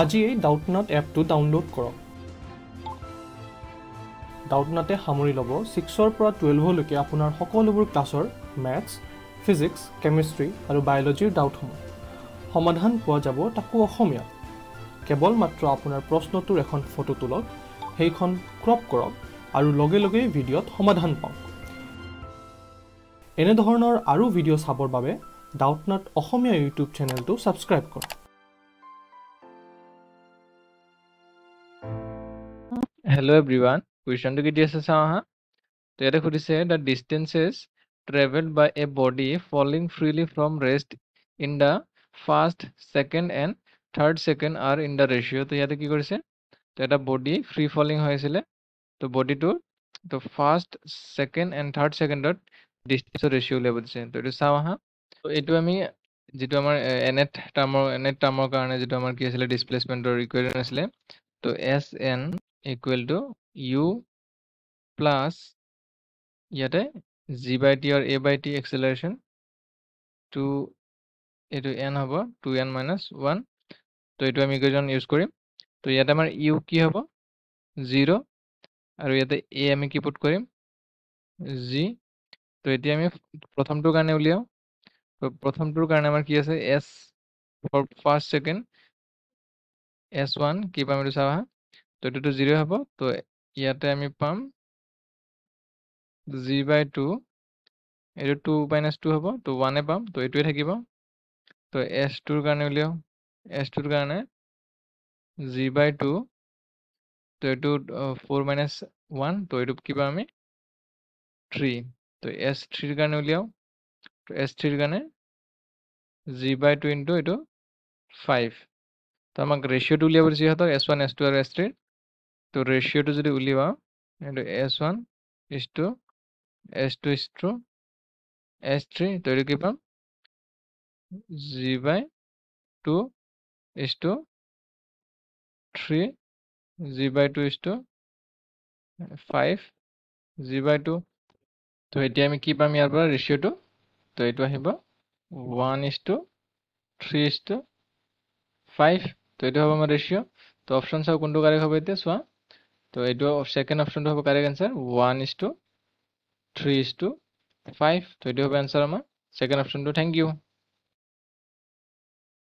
আজিয়েই ডাউটনাথ এপটো ডাউনলোড কৰক ডাউটনাথে সামৰি ল'ব ছিক্সৰ পৰা টুৱেলভলৈকে আপোনাৰ সকলোবোৰ ক্লাছৰ মেথছ ফিজিক্স কেমিষ্ট্ৰি আৰু বায়'লজিৰ ডাউটসমূহ সমাধান পোৱা যাব তাকো অসমীয়া কেৱল মাত্ৰ আপোনাৰ প্ৰশ্নটোৰ এখন ফটো তোলক সেইখন ক্ৰপ কৰক আৰু লগে লগেই ভিডিঅ'ত সমাধান পাওঁ এনেধৰণৰ আৰু ভিডিঅ' চাবৰ বাবে ডাউটনাথ অসমীয়া ইউটিউব চেনেলটো ছাবস্ক্ৰাইব কৰক হেল্ল' এভৰি ওৱান কুৱেশ্যনটো কি দি আছে চাওঁ আহা তো ইয়াতে সুধিছে the distances travel by a body falling freely from rest in the first second and third second are in the ratio' তো ইয়াতে কি কৰিছে তো এটা বডি ফ্ৰী ফলিং হৈ আছিলে তো বডিটো তো ফাৰ্ষ্ট ছেকেণ্ড এণ্ড থাৰ্ড ছেকেণ্ডত ডিষ্টেঞ্চৰ ৰেচিঅ' উলিয়াব দিছে তো এইটো চাওঁ আহা তো এইটো আমি যিটো আমাৰ এন এট টাৰ্মৰ এন এট টাৰ্মৰ কাৰণে যিটো আমাৰ কি আছিলে ডিছপ্লেচমেণ্টৰ ৰিকুৱাৰমেণ্ট আছিলে তো S n equal to u plus yate g by t or a by t acceleration to এইটো এন হ'ব টু এন মাইনাছ ওৱান তো এইটো আমি কেইজন ইউজ কৰিম তো ইয়াতে আমাৰ ইউ কি হ'ব জিৰ' আৰু ইয়াতে এ আমি কি পুট কৰিম জি তো এতিয়া আমি প্ৰথমটোৰ কাৰণে উলিয়াওঁ তো প্ৰথমটোৰ কাৰণে আমাৰ কি আছে S for first second S one কি পাম এইটো চাবাহা তো এইটো জিৰ' হ'ব তো ইয়াতে আমি পাম জি বাই টু এইটো টু মাইনাছ টু হ'ব তো ওৱানে পাম তো এইটোৱে থাকিব তো এছ টুৰ কাৰণে উলিয়াওঁ এছ টুৰ কাৰণে জি বাই টু তো এইটো ফ'ৰ মাইনাছ ওৱান তো এইটো কি পাম আমি থ্ৰী তো এছ থ্ৰীৰ কাৰণে উলিয়াওঁ তো এছ থ্ৰীৰ কাৰণে জি বাই টু ইনটু এইটো ফাইভ তো আমাক ৰেচিঅ'টো উলিয়াব সিহঁতক এছ ওৱান এছ টু আৰু এছ থ্ৰীৰ তো ৰেচিঅ'টো যদি উলিওৱা এইটো S one is to S two is to S three তো এইটো কি পাম g by two is to three g by two is to five g by two তো এতিয়া আমি কি পাম ইয়াৰ পৰা ৰেচিঅ'টো তো এইটো আহিব one is to three is to five তো এইটো হ'ব আমাৰ ৰেচিঅ' তো অপচন চাওঁ কোনটো কাৰেক্ট হ'ব এতিয়া চোৱা তো এইটো ছেকেণ্ড অপশ্যনটো হ'ব correct answer one is to three is to five তো এইটো হ'ব এনচাৰ আমাৰ ছেকেণ্ড অপশ্যনটো থেংক ইউ